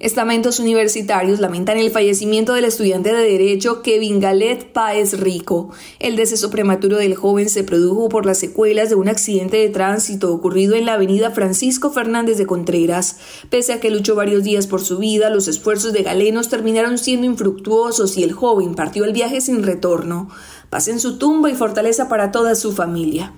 Estamentos universitarios lamentan el fallecimiento del estudiante de Derecho Kevin Galet Páez Rico. El deceso prematuro del joven se produjo por las secuelas de un accidente de tránsito ocurrido en la avenida Francisco Fernández de Contreras. Pese a que luchó varios días por su vida, los esfuerzos de Galenos terminaron siendo infructuosos y el joven partió el viaje sin retorno. pasen en su tumba y fortaleza para toda su familia.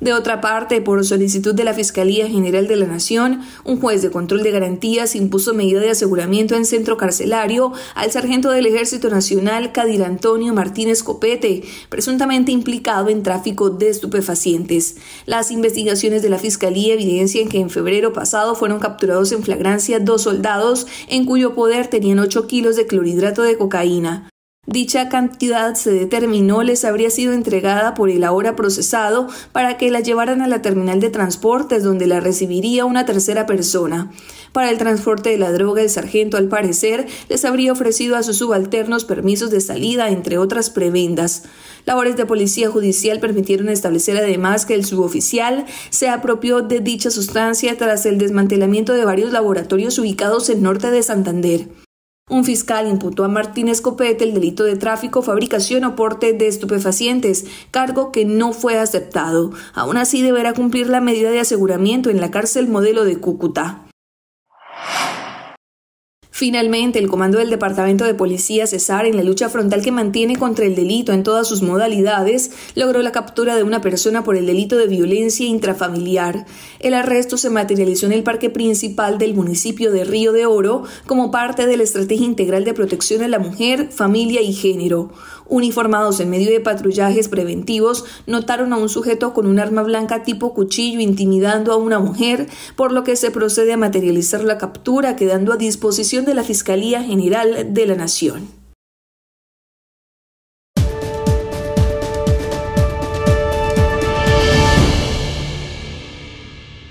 De otra parte, por solicitud de la Fiscalía General de la Nación, un juez de control de garantías impuso medida de aseguramiento en centro carcelario al sargento del Ejército Nacional Cadir Antonio Martínez Copete, presuntamente implicado en tráfico de estupefacientes. Las investigaciones de la Fiscalía evidencian que en febrero pasado fueron capturados en flagrancia dos soldados en cuyo poder tenían 8 kilos de clorhidrato de cocaína. Dicha cantidad se determinó les habría sido entregada por el ahora procesado para que la llevaran a la terminal de transportes donde la recibiría una tercera persona. Para el transporte de la droga, el sargento, al parecer, les habría ofrecido a sus subalternos permisos de salida, entre otras prebendas. Labores de policía judicial permitieron establecer además que el suboficial se apropió de dicha sustancia tras el desmantelamiento de varios laboratorios ubicados en norte de Santander. Un fiscal imputó a Martínez Copete el delito de tráfico, fabricación o porte de estupefacientes, cargo que no fue aceptado. Aún así deberá cumplir la medida de aseguramiento en la cárcel modelo de Cúcuta. Finalmente, el comando del Departamento de Policía Cesar en la lucha frontal que mantiene contra el delito en todas sus modalidades logró la captura de una persona por el delito de violencia intrafamiliar. El arresto se materializó en el parque principal del municipio de Río de Oro como parte de la Estrategia Integral de Protección a la Mujer, Familia y Género. Uniformados en medio de patrullajes preventivos, notaron a un sujeto con un arma blanca tipo cuchillo intimidando a una mujer, por lo que se procede a materializar la captura quedando a disposición de de la Fiscalía General de la Nación.